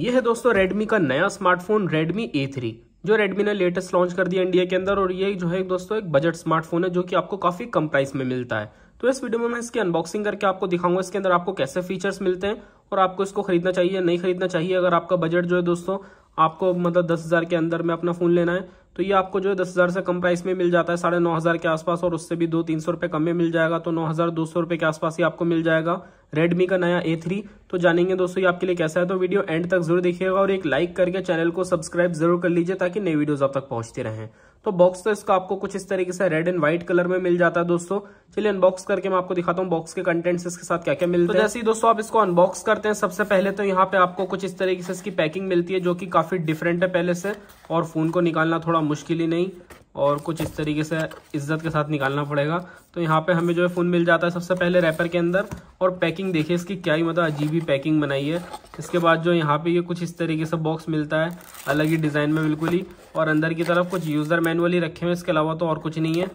यह है दोस्तों रेडमी का नया स्मार्टफोन रेडमी ए थ्री जो रेडमी ने लेटेस्ट लॉन्च कर दिया इंडिया के अंदर और ये जो है दोस्तों एक बजट स्मार्टफोन है जो कि आपको काफी कम प्राइस में मिलता है तो इस वीडियो में मैं इसकी अनबॉक्सिंग करके आपको दिखाऊंगा इसके अंदर आपको कैसे फीचर्स मिलते हैं और आपको इसको खरीदना चाहिए नहीं खरीदना चाहिए अगर आपका बजट जो है दोस्तों आपको मतलब दस हज़ार के अंदर में अपना फ़ोन लेना है तो ये आपको जो है दस हज़ार से कम प्राइस में मिल जाता है साढ़े नौ हज़ार के आसपास और उससे भी दो तीन सौ रुपये कम में मिल जाएगा तो नौ हज़ार दो सौ रुपये के आसपास ही आपको मिल जाएगा रेडमी का नया ए थ्री तो जानेंगे दोस्तों ये आपके लिए कैसा है तो वीडियो एंड तक जरूर देखिएगा और एक लाइक करके चैनल को सब्सक्राइब जरूर कर लीजिए ताकि नई वीडियोज़ आप तक पहुँचते रहें तो बॉक्स तो इसका आपको कुछ इस तरीके से रेड एंड व्हाइट कलर में मिल जाता है दोस्तों चलिए अनबॉक्स करके मैं आपको दिखाता हूँ बॉक्स के कंटेंट्स इसके साथ क्या क्या मिलते तो हैं तो जैसे ही दोस्तों आप इसको अनबॉक्स करते हैं सबसे पहले तो यहाँ पे आपको कुछ इस तरीके से इसकी पैकिंग मिलती है जो कि काफी डिफरेंट है पहले से और फोन को निकालना थोड़ा मुश्किल ही नहीं और कुछ इस तरीके से इज्जत के साथ निकालना पड़ेगा तो यहाँ पे हमें जो है फ़ोन मिल जाता है सबसे पहले रैपर के अंदर और पैकिंग देखिए इसकी क्या ही मतलब अजीब ही पैकिंग बनाई है इसके बाद जो यहाँ पे ये कुछ इस तरीके से बॉक्स मिलता है अलग ही डिज़ाइन में बिल्कुल ही और अंदर की तरफ कुछ यूज़र मैनुअली रखे हुए इसके अलावा तो और कुछ नहीं है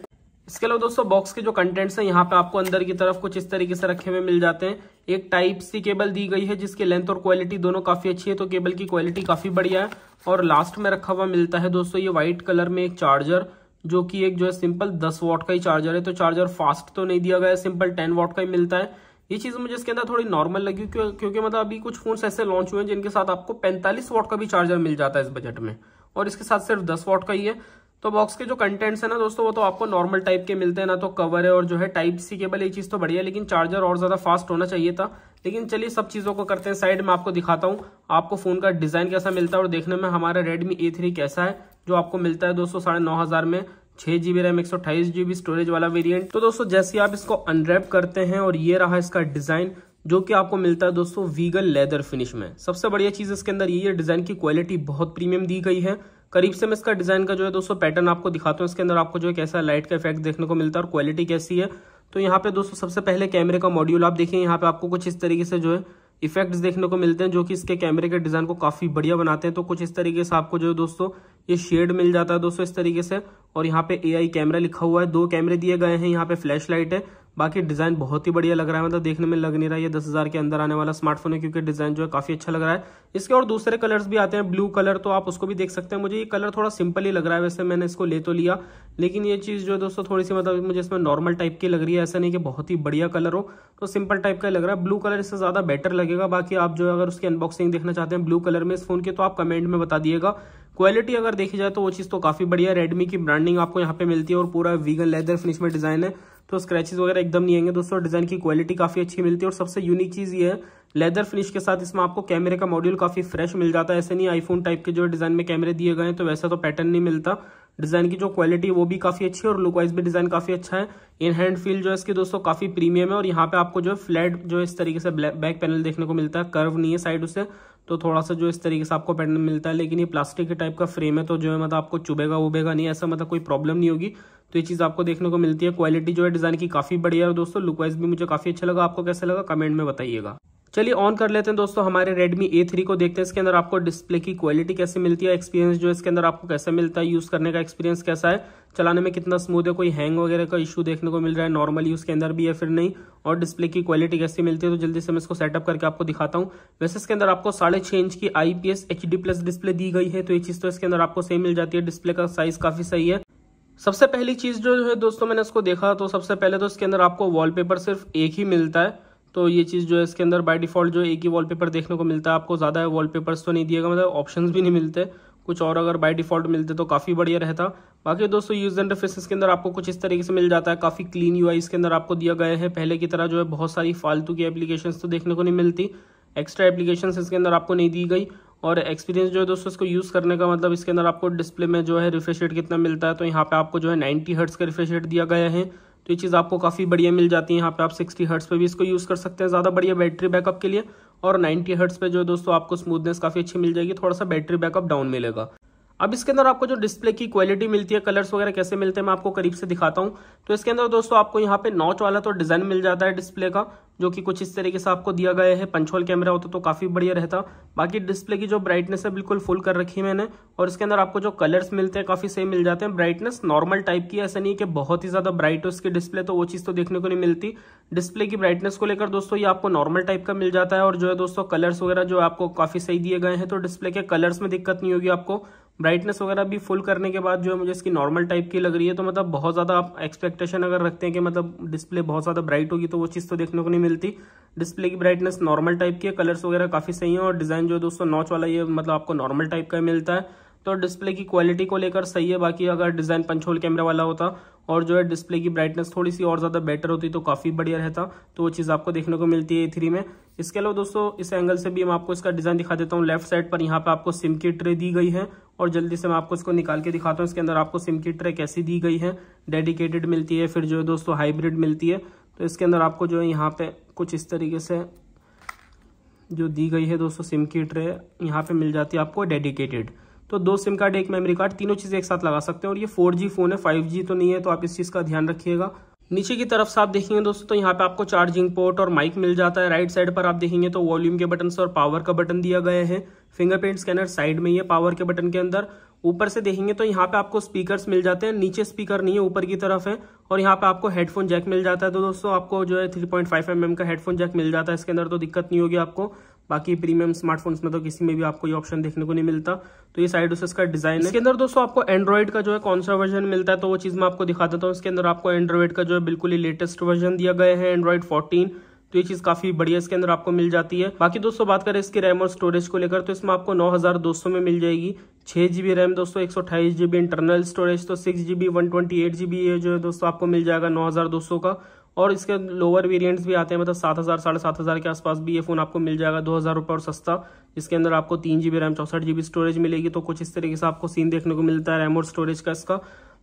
इसके अलावा दोस्तों बॉक्स के जो कंटेंट्स हैं यहाँ पे आपको अंदर की तरफ कुछ इस तरीके से रखे हुए मिल जाते हैं एक टाइप सी केबल दी गई है जिसकी लेंथ और क्वालिटी दोनों काफी अच्छी है तो केबल की क्वालिटी काफी बढ़िया है और लास्ट में रखा हुआ मिलता है दोस्तों ये व्हाइट कलर में एक चार्जर जो कि एक जो है सिंपल दस वॉट का ही चार्जर है तो चार्जर फास्ट तो नहीं दिया गया सिंपल टेन वॉट का ही मिलता है ये चीज मुझे इसके अंदर थोड़ी नॉर्मल लगी क्यों क्योंकि मतलब अभी कुछ फोन्स ऐसे लॉन्च हुए हैं जिनके साथ आपको 45 वॉट का भी चार्जर मिल जाता है इस बजट में और इसके साथ सिर्फ 10 वॉट का ही है तो बॉक्स के जो कंटेंट्स है ना दोस्तों वो तो आपको नॉर्मल टाइप के मिलते हैं ना तो कवर है और जो है टाइप सी केबल ये चीज़ तो बढ़िया लेकिन चार्जर और ज़्यादा फास्ट होना चाहिए था लेकिन चलिए सब चीज़ों को करते हैं साइड में आपको दिखाता हूँ आपको फ़ोन का डिज़ाइन कैसा मिलता है और देखने में हमारा रेडमी ए कैसा है जो आपको मिलता है दोस्तों साढ़े नौ हज़ार में छह जीबी रैम एक सौ अट्ठाईस जीबी स्टोरेज वाला वेरिएंट तो दोस्तों जैसे आप इसको अनरैप करते हैं और ये रहा इसका डिज़ाइन जो कि आपको मिलता है दोस्तों वीगल लेदर फिनिश में सबसे बढ़िया चीज़ इसके अंदर ये है डिज़ाइन की क्वालिटी बहुत प्रीमियम दी गई है करीब से मैं इसका डिज़ाइन का जो है दोस्तों पैटर्न आपको दिखाता हूँ इसके अंदर आपको जो है कैसा लाइट का इफेक्ट देखने को मिलता है और क्वालिटी कैसी है तो यहाँ पे दोस्तों सबसे पहले कैमरे का मॉड्यूल आप देखिए यहाँ पे आपको कुछ इस तरीके से जो है इफेक्ट्स देखने को मिलते हैं जो कि इसके कैमरे के डिज़ाइन को काफ़ी बढ़िया बनाते हैं तो कुछ इस तरीके से आपको जो है दोस्तों ये शेड मिल जाता है दोस्तों इस तरीके से और यहाँ पे एआई कैमरा लिखा हुआ है दो कैमरे दिए गए हैं यहाँ पे फ्लैश लाइट है बाकी डिज़ाइन बहुत ही बढ़िया लग रहा है मतलब देखने में लग नहीं रहा है ये दस हज़ार के अंदर आने वाला स्मार्टफोन है क्योंकि डिज़ाइन जो है काफ़ी अच्छा लग रहा है इसके और दूसरे कलर्स भी आते हैं ब्लू कलर तो आप उसको भी देख सकते हैं मुझे ये कलर थोड़ा सिंपल ही लग रहा है वैसे मैंने इसको ले तो लिया लेकिन ये चीज़ जो है दोस्तों थोड़ी सी मतलब मुझे इसमें नॉर्मल टाइप की लग रही है ऐसा नहीं कि बहुत ही बढ़िया कलर हो तो सिंपल टाइप का लग रहा है ब्लू कलर इससे ज़्यादा बेटर लगेगा बाकी आप जो है अगर उसकी अनबॉक्सिंग देखना चाहते हैं ब्लू कलर में इस फोन की तो आप कमेंट में बता दिएगा क्वालिटी अगर देखी जाए तो वो चीज़ तो काफ़ी बढ़िया रेडमी की ब्रांडिंग आपको यहाँ पे मिलती है और पूरा वीगन लेदर फिनिश में डिज़ाइन है तो स्क्रैचेस वगैरह एकदम नहीं आएंगे दोस्तों डिज़ाइन की क्वालिटी काफ़ी अच्छी मिलती है और सबसे यूनिक चीज़ ये है लेदर फिनिश के साथ इसमें आपको कैमरे का मॉड्यूल काफ़ी फ्रेश मिल जाता है ऐसे नहीं आईफोन टाइप के जो डिज़ाइन में कैमरे दिए गए हैं तो वैसा तो पैटर्न नहीं मिलता डिज़ाइन की जो क्वालिटी वो भी काफ़ी अच्छी है और लुकवाइज भी डिज़ाइन काफ़ी अच्छा है इन हैंड फील जो है इसकी दोस्तों काफ़ी प्रीमियम है और यहाँ पे आपको जो है फ्लैट जो इस तरीके से बैक पैनल देखने को मिलता है कर्व नहीं है साइड उससे तो थोड़ा सा जो इस तरीके से आपको पैटर्न मिलता है लेकिन ये प्लास्टिक के टाइप का फ्रेम है तो जो है मतलब आपको चुभेगा उबेगा नहीं ऐसा मतलब कोई प्रॉब्लम नहीं होगी तो ये चीज़ आपको देखने को मिलती है क्वालिटी जो है डिज़ाइन की काफ़ी बढ़िया और दोस्तों लुकवाइज भी मुझे काफ़ी अच्छा लगा आपको कैसा लगा कमेंट में बताइएगा चलिए ऑन कर लेते हैं दोस्तों हमारे Redmi A3 को देखते हैं इसके अंदर आपको डिस्प्ले की क्वालिटी कैसे मिलती है एक्सपीरियंस जो इसके अंदर आपको कैसे मिलता है यूज़ करने का एक्सपीरियंस कैसा है चलाने में कितना स्मूथ है कोई हैंग वगैरह का इशू देखने को मिल रहा है नॉर्मल यूज़ के अंदर भी है फिर नहीं और डिस्प्ले की क्वालिटी कैसी मिलती है तो जल्दी से मैं इसको सेटअप करके आपको दिखाता हूँ वैसे इसके अंदर आपको साढ़े छः इंच की आई पी प्लस डिस्प्ले दी गई है तो ये चीज़ तो इसके अंदर आपको सेम मिल जाती है डिस्प्ले का साइज़ काफ़ी सही है सबसे पहली चीज़ जो है दोस्तों मैंने इसको देखा तो सबसे पहले तो इसके अंदर आपको वॉलपेपर सिर्फ एक ही मिलता है तो ये चीज़ जो है इसके अंदर बाय डिफ़ॉल्ट जो एक ही वॉलपेपर देखने को मिलता है आपको ज़्यादा वॉलपेपर्स तो नहीं दिएगा मतलब ऑप्शंस भी नहीं मिलते कुछ और अगर बाय डिफ़ॉल्ट मिलते तो काफ़ी बढ़िया रहता बाकी दोस्तों यूज एंड इंटरफेस के अंदर आपको कुछ इस तरीके से मिल जाता है काफ़ी क्लीन यू इसके अंदर आपको दिया गया है पहले की तरह जो है बहुत सारी फालतू की एप्लीकेशन तो देखने को नहीं मिलती एक्स्ट्रा एप्लीकेशन इसके अंदर आपको नहीं दी गई और एक्सपीरियंस जो है दोस्तों इसको यूज़ करने का मतलब इसके अंदर आपको डिस्प्ले में जो है रिफ्रेश रेट कितना मिलता है तो यहाँ पे आपको जो है 90 हर्ट्स का रिफ्रेश रेट दिया गया है तो ये चीज़ आपको काफ़ी बढ़िया मिल जाती है यहाँ पे आप 60 हर्ट्स पे भी इसको यूज़ कर सकते हैं ज़्यादा बढ़िया बैटरी बैकअप के लिए और 90 हर्ट्स पे जो है दोस्तों आपको स्मूथनेस काफ़ी अच्छी मिल जाएगी थोड़ा सा बैटरी बैकअप डाउन मिलेगा अब इसके अंदर आपको जो डिस्प्ले की क्वालिटी मिलती है कलर्स वगैरह कैसे मिलते हैं मैं आपको करीब से दिखाता हूँ तो इसके अंदर दोस्तों आपको यहाँ पे नॉच वाला तो डिज़ाइन मिल जाता है डिस्प्ले का जो कि कुछ इस तरीके से आपको दिया गया है पंचोल कैमरा होता तो काफ़ी बढ़िया रहता बाकी डिस्प्ले की जो ब्राइटनेस है बिल्कुल फुल कर रखी है मैंने और इसके अंदर आपको जो कलर्स मिलते हैं काफ़ी सेम मिल जाते हैं ब्राइटनेस नॉर्मल टाइप की ऐसा नहीं कि बहुत ही ज़्यादा ब्राइट है उसकी डिस्प्ले तो वो चीज़ तो देखने को नहीं मिलती डिस्प्ले की ब्राइटनेस को लेकर दोस्तों ये आपको नॉर्मल टाइप का मिल जाता है और जो है दोस्तों कलर्स वगैरह जो आपको काफ़ी सही दिए गए हैं तो डिस्प्ले के कलर्स में दिक्कत नहीं होगी आपको ब्राइटनेस वगैरह भी फुल करने के बाद जो है मुझे इसकी नॉर्मल टाइप की लग रही है तो मतलब बहुत ज़्यादा आप एक्सपेक्टेशन अगर रखते हैं कि मतलब डिस्प्ले बहुत ज़्यादा ब्राइट होगी तो वो चीज़ तो देखने को नहीं मिलती डिस्प्ले की ब्राइटनेस नॉर्मल टाइप की है कलर्स वगैरह काफ़ी सही है और डिज़ाइन जो है दोस्तों नॉच वाला ये मतलब आपको नॉर्मल टाइप का मिलता है तो डिस्प्ले की क्वालिटी को लेकर सही है बाकी अगर डिज़ाइन पंचोल कैमरा वाला होता और जो है डिस्प्ले की ब्राइटनेस थोड़ी सी और ज़्यादा बेटर होती तो काफ़ी बढ़िया रहता तो वो चीज़ आपको देखने को मिलती है थ्री e में इसके अलावा दोस्तों इस एंगल से भी मैं आपको इसका डिज़ाइन दिखा देता हूँ लेफ्ट साइड पर यहाँ पर आपको सिम की ट्रे दी गई है और जल्दी से मैं आपको इसको निकाल के दिखाता हूँ इसके अंदर आपको सिम की ट्रे कैसी दी गई है डेडिकेटेड मिलती है फिर जो है दोस्तों हाइब्रिड मिलती है तो इसके अंदर आपको जो है यहाँ पर कुछ इस तरीके से जो दी गई है दोस्तों सिम की ट्रे यहाँ पर मिल जाती है आपको डेडिकेटेड तो दो सिम कार्ड एक मेमोरी कार्ड तीनों चीज़ें एक साथ लगा सकते हैं और ये फोर फ़ोन है फाइव तो नहीं है तो आप इस चीज़ का ध्यान रखिएगा नीचे की तरफ से आप देखेंगे दोस्तों तो यहाँ पे आपको चार्जिंग पोर्ट और माइक मिल जाता है राइट साइड पर आप देखेंगे तो वॉल्यूम के बटन और पावर का बटन दिया गया है फिंगरप्रिंट स्कैनर साइड में ही है पावर के बटन के अंदर ऊपर से देखेंगे तो यहाँ पे आपको स्पीकर्स मिल जाते हैं नीचे स्पीकर नहीं है ऊपर की तरफ है और यहाँ पे आपको हेडफोन जैक मिल जाता है तो दोस्तों आपको जो है three point five M M का हेडफोन जैक मिल जाता है इसके अंदर तो दिक्कत नहीं होगी आपको बाकी प्रीमियम स्मार्टफोन्स में तो किसी में भी आपको ये ऑप्शन देखने को नहीं मिलता तो ये साइड उसे इसका डिजाइन है इसके अंदर दोस्तों आपको एंड्रॉइड का जो है कौन सा वर्जन मिलता है तो वो चीज़ मैं आपको दिखा देता हूँ इसके अंदर आपको एंड्रॉइड का जो है बिल्कुल ही लेटेस्ट वर्जन दिया गया है एंड्रॉइड फोर्टीन तो ये चीज़ काफ़ी बढ़िया इसके अंदर आपको मिल जाती है बाकी दोस्तों बात करें इसके रैम और स्टोरेज को लेकर तो इसमें आपको 9200 में मिल जाएगी छह जीबी रैम दोस्तों एक सौ अट्ठाईस जी इंटरनल स्टोरेज तो six GB one twenty eight GB ये जो है दोस्तों आपको मिल जाएगा नौ हज़ार दो सौ का और इसके लोअर वेरिएंट्स भी आते हैं मतलब सात हज़ार साढ़े सात हज़ार के आसपास भी ये फ़ोन आपको मिल जाएगा दो हज़ार रुपये और सस्ता इसके अंदर आपको तीन जी बी रैम चौंसठ जी बी स्टोरेज मिलेगी तो कुछ इस तरीके से आपको सीन देखने को मिलता है रैम और स्टोरेज का इसका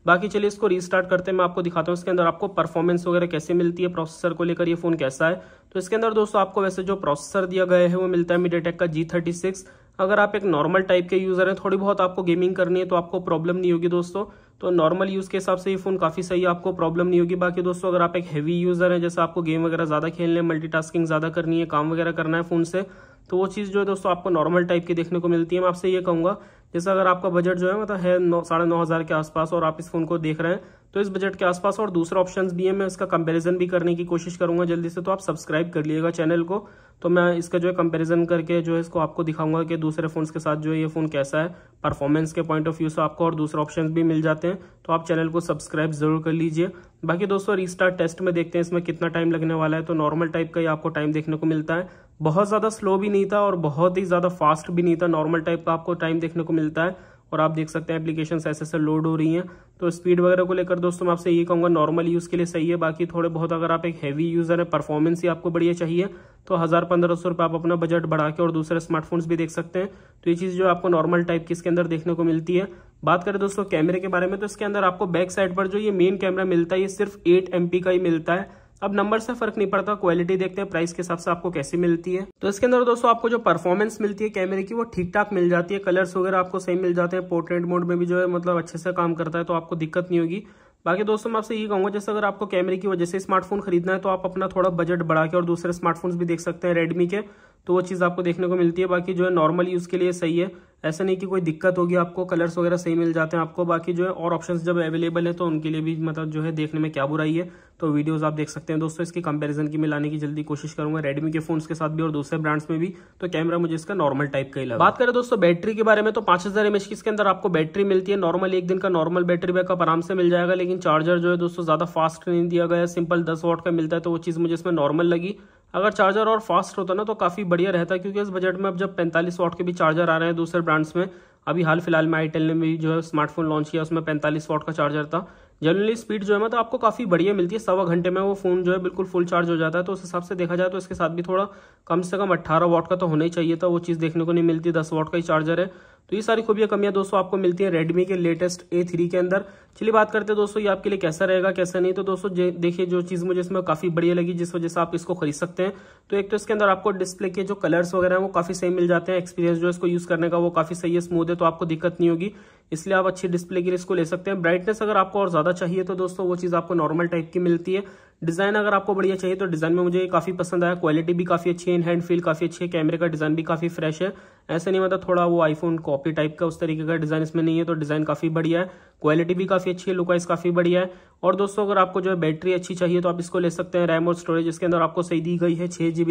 बाकी चलिए इसको रीस्टार्ट करते हैं मैं आपको दिखाता हूँ इसके अंदर आपको परफॉर्मेंस वगैरह कैसे मिलती है प्रोसेसर को लेकर ये फ़ोन कैसा है तो इसके अंदर दोस्तों आपको वैसे जो प्रोसेसर दिया गया है वो मिलता है मीडिया का जी थर्टी सिक्स अगर आप एक नॉर्मल टाइप के यूज़र हैं थोड़ी बहुत आपको गेमिंग करनी है तो आपको प्रॉब्लम नहीं होगी दोस्तों तो नॉर्मल यूज़ के हिसाब से ये फ़ोन काफ़ी सही है आपको प्रॉब्लम नहीं होगी बाकी दोस्तों अगर आप एक हैवी यूज़र हैं जैसे आपको गेम वगैरह ज़्यादा खेलने मल्टीटास्किंग ज़्यादा करनी है काम वगैरह करना है फ़ोन से तो वो चीज़ जो है दोस्तों आपको नॉर्मल टाइप की देखने को मिलती है मैं आपसे ये कहूँगा जैसे अगर आपका बजट जो है मतलब है नौ साढ़े नौ हज़ार के आसपास और आप इस फ़ोन को देख रहे हैं तो इस बजट के आसपास और दूसरे ऑप्शन भी हैं मैं इसका कंपेरिजन भी करने की कोशिश करूंगा जल्दी से तो आप सब्सक्राइब कर लिएगा चैनल को तो मैं इसका जो है कंपेरिजन करके जो है इसको आपको दिखाऊंगा कि दूसरे फ़ोन के साथ जो है ये फ़ोन कैसा है परफॉर्मेंस के पॉइंट ऑफ व्यू से आपको और दूसरे ऑप्शन भी मिल जाते हैं तो आप चैनल को सब्सक्राइब ज़रूर कर लीजिए बाकी दोस्तों रिस्टार्ट टेस्ट में देखते हैं इसमें कितना टाइम लगने वाला है तो नॉर्मल टाइप का ही आपको टाइम देखने को मिलता है बहुत ज़्यादा स्लो भी नहीं था और बहुत ही ज़्यादा फास्ट भी नहीं था नॉर्मल टाइप का आपको टाइम देखने को मिलता है और आप देख सकते हैं एप्लीकेशन ऐसे ऐसे लोड हो रही हैं तो स्पीड वगैरह को लेकर दोस्तों मैं आपसे ये कहूँगा नॉर्मल यूज़ के लिए सही है बाकी थोड़े बहुत अगर आप एक हैवी यूज़र हैं परफॉर्मेंस ही आपको बढ़िया चाहिए तो हज़ार पंद्रह सौ रुपये आप अपना बजट बढ़ा के और दूसरे स्मार्टफोन्स भी देख सकते हैं तो ये चीज़ जो आपको नॉर्मल टाइप की इसके अंदर देखने को मिलती है बात करें दोस्तों कैमरे के बारे में तो इसके अंदर आपको बैक साइड पर जो ये मेन कैमरा मिलता है ये सिर्फ एट एम का ही मिलता है अब नंबर से फर्क नहीं पड़ता क्वालिटी देखते हैं प्राइस के हिसाब से आपको कैसी मिलती है तो इसके अंदर दोस्तों आपको जो परफॉर्मेंस मिलती है कैमरे की वो ठीक ठाक मिल जाती है कलर्स वगैरह आपको सही मिल जाते हैं पोर्ट्रेट मोड में भी जो है मतलब अच्छे से काम करता है तो आपको दिक्कत नहीं होगी बाकी दोस्तों मैं आपसे ये कहूँगा जैसे अगर आपको कैमरे की वजह से स्मार्टफोन खरीदना है तो आप अपना थोड़ा बजट बढ़ा के और दूसरे स्मार्टफोन्स भी देख सकते हैं रेडमी के तो वो चीज़ आपको देखने को मिलती है बाकी जो है नॉर्मल यूज़ के लिए सही है ऐसा नहीं कि कोई दिक्कत होगी आपको कलर्स वगैरह सही मिल जाते हैं आपको बाकी जो है और ऑप्शन जब अवेलेबल है तो उनके लिए भी मतलब जो है देखने में क्या बुराई है तो वीडियोस आप देख सकते हैं दोस्तों इसकी कंपैरिजन की मैं लाने की जल्दी कोशिश करूंगा रेडमी के फोन्स के साथ भी और दूसरे ब्रांड्स में भी तो कैमरा मुझे इसका नॉर्मल टाइप का ही लगा बात करें दोस्तों बैटरी के बारे में तो पांच हजार की इसके अंदर आपको बैटरी मिलती है नॉर्मल एक दिन का नॉर्मल बैटरी बैकअप आराम से मिल जाएगा लेकिन चार्जर जो है दोस्तों ज्यादा फास्ट नहीं दिया गया सिंपल दस वॉट का मिलता है तो वो चीज मुझे इसमें नॉर्मल लगी अगर चार्जर और फास्ट होता ना तो काफ़ी बढ़िया रहता क्योंकि इस बजट में अब जब पैंतालीस वाट के भी चार्जर आ रहे हैं दूसरे ब्रांड्स में अभी हाल फिलहाल में आईटेल ने भी जो है स्मार्टफोन लॉन्च किया उसमें पैंतालीस वाट का चार्जर था जनरली स्पीड जो है मतलब आपको काफ़ी बढ़िया मिलती है सवा घंटे में वो फ़ोन जो है बिल्कुल फुल चार्ज हो जाता है तो उस हिसाब से देखा जाए तो इसके साथ भी थोड़ा कम से कम अट्ठारह वॉट का तो होना ही चाहिए था वो चीज़ देखने को नहीं मिलती दस वॉट का ही चार्जर है तो ये सारी खूबियाँ कमियाँ दोस्तों आपको मिलती हैं रेडमी के लेटेस्ट ए थ्री के अंदर चलिए बात करते हैं दोस्तों ये आपके लिए कैसा रहेगा कैसा नहीं तो दोस्तों देखिए जो चीज़ मुझे इसमें काफ़ी बढ़िया लगी जिस वजह से आप इसको खरीद सकते हैं तो एक तो इसके अंदर आपको डिस्प्ले के जो कलर्स वगैरह हैं वो काफ़ी सही मिल जाते हैं एक्सपीरियंस जो इसको यूज़ करने का वो काफ़ी सही है स्मूथ है तो आपको दिक्कत नहीं होगी इसलिए आप अच्छी डिस्प्ले के लिए इसको ले सकते हैं ब्राइटनेस अगर आपको और ज़्यादा चाहिए तो दोस्तों वो चीज़ आपको नॉर्मल टाइप की मिलती है डिज़ाइन अगर आपको बढ़िया चाहिए तो डिज़ाइन में मुझे काफ़ी पसंद आया क्वालिटी भी काफ़ी अच्छी है इन हैंड फील काफ़ी अच्छी है कैमरे का डिज़ाइन भी काफ़ी फ्रेश है ऐसे नहीं मतलब थोड़ा वो आईफोन कॉपी टाइप का उस तरीके का डिज़ाइन इसमें नहीं है तो डिज़ाइन काफ़ी बढ़िया है क्वालिटी भी काफ़ी अच्छी है लुकाइस काफ़ी बढ़िया है और दोस्तों अगर आपको जो है बैटरी अच्छी चाहिए तो आप इसको ले सकते हैं रैम और स्टोरेज इसके अंदर आपको सही दी गई है छः जी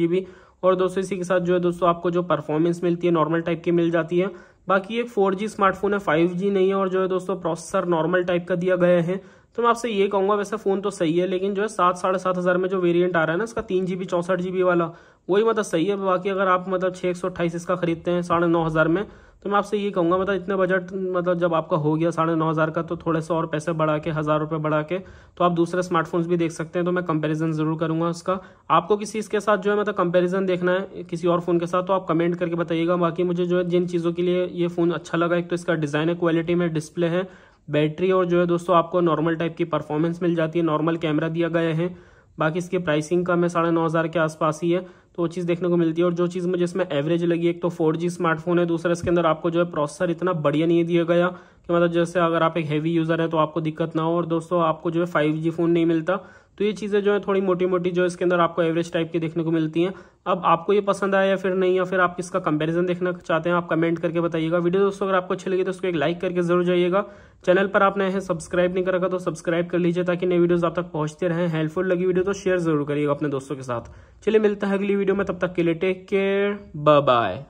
बी और दोस्तों इसी के साथ जो है दोस्तों आपको जो परफॉर्मेंस मिलती है नॉर्मल टाइप की मिल जाती है बाकी एक फोर स्मार्टफोन है फाइव नहीं है और जो है दोस्तों प्रोसेसर नॉर्मल टाइप का दिया गया है तो मैं आपसे ये कहूंगा वैसे फोन तो सही है लेकिन जो है सात साढ़े सात हज़ार में जो वेरिएंट आ रहा है ना इसका तीन जी बी चौंसठ जी बी वाला वही मतलब सही है बाकी अगर आप मतलब छः एक सौ अट्ठाईस इसका खरीदते हैं साढ़े नौ हज़ार में तो मैं आपसे ये कहूँगा मतलब इतने बजट मतलब जब आपका हो गया साढ़े नौ हज़ार का तो थोड़े से और पैसे बढ़ा के हज़ार रुपये बढ़ा के तो आप दूसरे स्मार्टफोन्स भी देख सकते हैं तो मैं कंपैरिजन ज़रूर करूँगा उसका आपको किसी इसके साथ जो है मतलब कंपैरिजन देखना है किसी और फ़ोन के साथ तो आप कमेंट करके बताइएगा बाकी मुझे जो है जिन चीज़ों के लिए ये फ़ोन अच्छा लगा एक तो इसका डिज़ाइन है क्वालिटी में डिस्प्ले है बैटरी और जो है दोस्तों आपको नॉर्मल टाइप की परफॉर्मेंस मिल जाती है नॉर्मल कैमरा दिया गया है बाकी इसकी प्राइसिंग का मैं साढ़े नौ हज़ार के आसपास ही है तो वो चीज़ देखने को मिलती है और जो चीज़ मुझे इसमें एवरेज लगी एक तो फोर जी स्मार्टफोन है दूसरा इसके अंदर आपको जो है प्रोसेसर इतना बढ़िया नहीं दिया गया कि मतलब जैसे अगर आप एक हैवी यूज़र है तो आपको दिक्कत ना हो और दोस्तों आपको जो है फाइव जी फ़ोन नहीं मिलता तो ये चीज़ें जो है थोड़ी मोटी मोटी जो इसके अंदर आपको एवरेज टाइप की देखने को मिलती हैं अब आपको ये पसंद आया या फिर नहीं या फिर आप इसका कंपैरिजन देखना चाहते हैं आप कमेंट करके बताइएगा वीडियो दोस्तों अगर आपको अच्छी लगी तो उसको एक लाइक करके जरूर जाइएगा चैनल पर आपने हैं सब्सक्राइब नहीं कर रखा तो सब्सक्राइब कर लीजिए ताकि नई वीडियोज़ आप तक पहुंचते रहें हेल्पफुल लगी वीडियो तो शेयर जरूर करिएगा अपने दोस्तों के साथ चलिए मिलता है अगली वीडियो में तब तक के लिए टेक केयर बाय